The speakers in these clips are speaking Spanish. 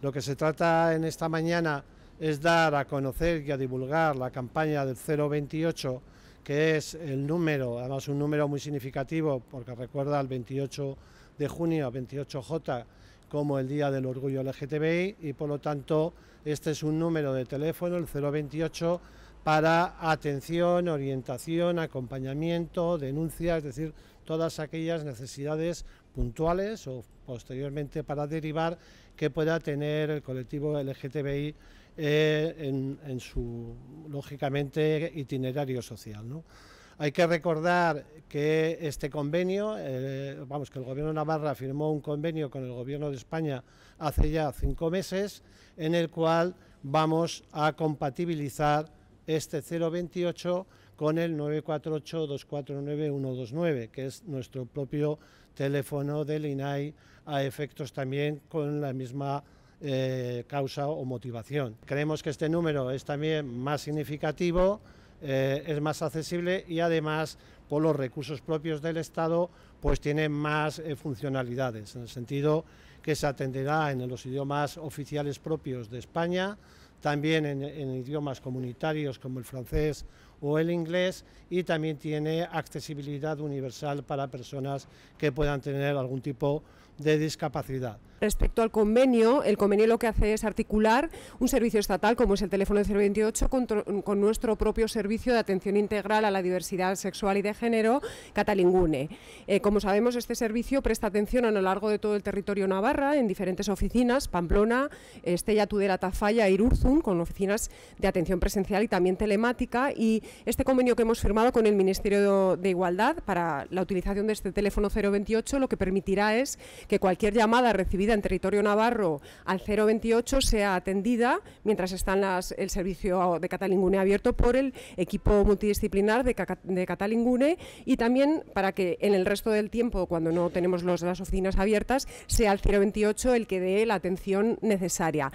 Lo que se trata en esta mañana es dar a conocer y a divulgar la campaña del 028, que es el número, además un número muy significativo, porque recuerda al 28 de junio, 28J, como el Día del Orgullo LGTBI, y por lo tanto este es un número de teléfono, el 028 para atención, orientación, acompañamiento, denuncia, es decir, todas aquellas necesidades puntuales o posteriormente para derivar que pueda tener el colectivo LGTBI eh, en, su, lógicamente, itinerario social. Hay que recordar que este convenio, eh, vamos, que el Gobierno de Navarra firmó un convenio con el Gobierno de España hace ya cinco meses, en el cual vamos a compatibilizar este 028 con el 948-249-129, que es nuestro propio teléfono del INAI a efectos también con la misma eh, causa o motivación. Creemos que este número es también más significativo, eh, es más accesible y además por los recursos propios del Estado pues tiene más eh, funcionalidades, en el sentido que se atenderá en los idiomas oficiales propios de España, también en, idiomas comunitarios como el francés o el inglés y también tiene accesibilidad universal para personas que puedan tener algún tipo de discapacidad. Respecto al convenio, el convenio lo que hace es articular un servicio estatal como es el teléfono 028 con, nuestro propio servicio de atención integral a la diversidad sexual y de género, Catalingune. Eh, como sabemos, este servicio presta atención a lo largo de todo el territorio Navarra en diferentes oficinas, Pamplona, Estella Tudela Tafalla, e Irurzun, con oficinas de atención presencial y también telemática. Y este convenio que hemos firmado con el Ministerio de Igualdad para la utilización de este teléfono 028 lo que permitirá es que cualquier llamada recibida en territorio navarro al 028 sea atendida mientras está el servicio de Catalingune abierto por el equipo multidisciplinar de, Catalingune y también para que en el resto del tiempo, cuando no tenemos las oficinas abiertas, sea el 028 el que dé la atención necesaria.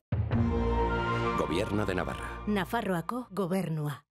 Gobierno de Navarra. Nafarroaco, Gobernua.